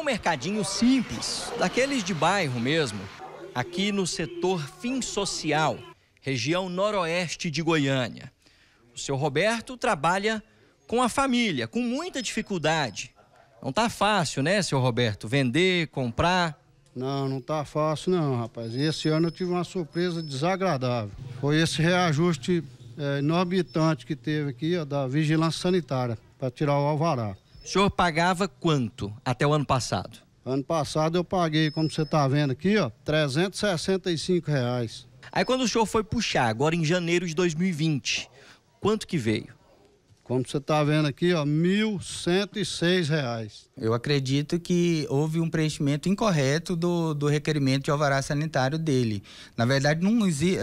um mercadinho simples, daqueles de bairro mesmo, aqui no setor Fim Social, região noroeste de Goiânia. O seu Roberto trabalha com a família, com muita dificuldade. Não tá fácil, né, seu Roberto? Vender, comprar. Não, não tá fácil não, rapaz. Esse ano eu tive uma surpresa desagradável. Foi esse reajuste é, eh, inorbitante que teve aqui ó, da vigilância sanitária para tirar o alvará. O senhor pagava quanto até o ano passado? Ano passado eu paguei, como você está vendo aqui, ó, 365 reais. Aí quando o senhor foi puxar, agora em janeiro de 2020, quanto que veio? Como você está vendo aqui, ó, R$ 1.106. Eu acredito que houve um preenchimento incorreto do, do requerimento de alvará sanitário dele. Na verdade, não,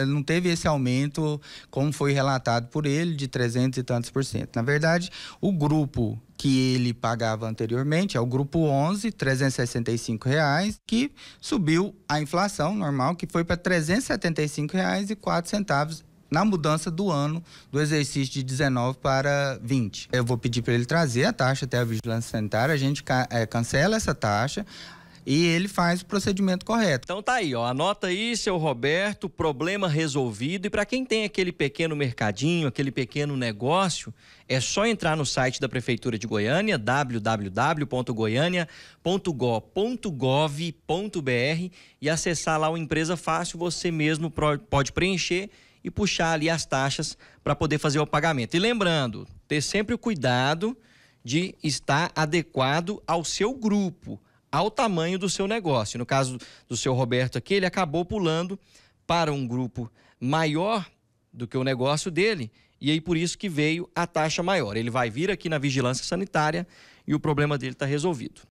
não teve esse aumento, como foi relatado por ele, de 300 e tantos por cento. Na verdade, o grupo que ele pagava anteriormente, é o grupo 11, 365 reais, que subiu a inflação normal, que foi para 375 reais e centavos na mudança do ano do exercício de 19 para 20. Eu vou pedir para ele trazer a taxa até a vigilância sanitária, a gente é, cancela essa taxa, e ele faz o procedimento correto. Então tá aí, ó, anota aí, seu Roberto, problema resolvido. E para quem tem aquele pequeno mercadinho, aquele pequeno negócio, é só entrar no site da prefeitura de Goiânia, www.goiania.gov.br e acessar lá o empresa fácil, você mesmo pode preencher e puxar ali as taxas para poder fazer o pagamento. E lembrando, ter sempre o cuidado de estar adequado ao seu grupo, ao tamanho do seu negócio. No caso do seu Roberto aqui, ele acabou pulando para um grupo maior do que o negócio dele e aí por isso que veio a taxa maior. Ele vai vir aqui na vigilância sanitária e o problema dele está resolvido.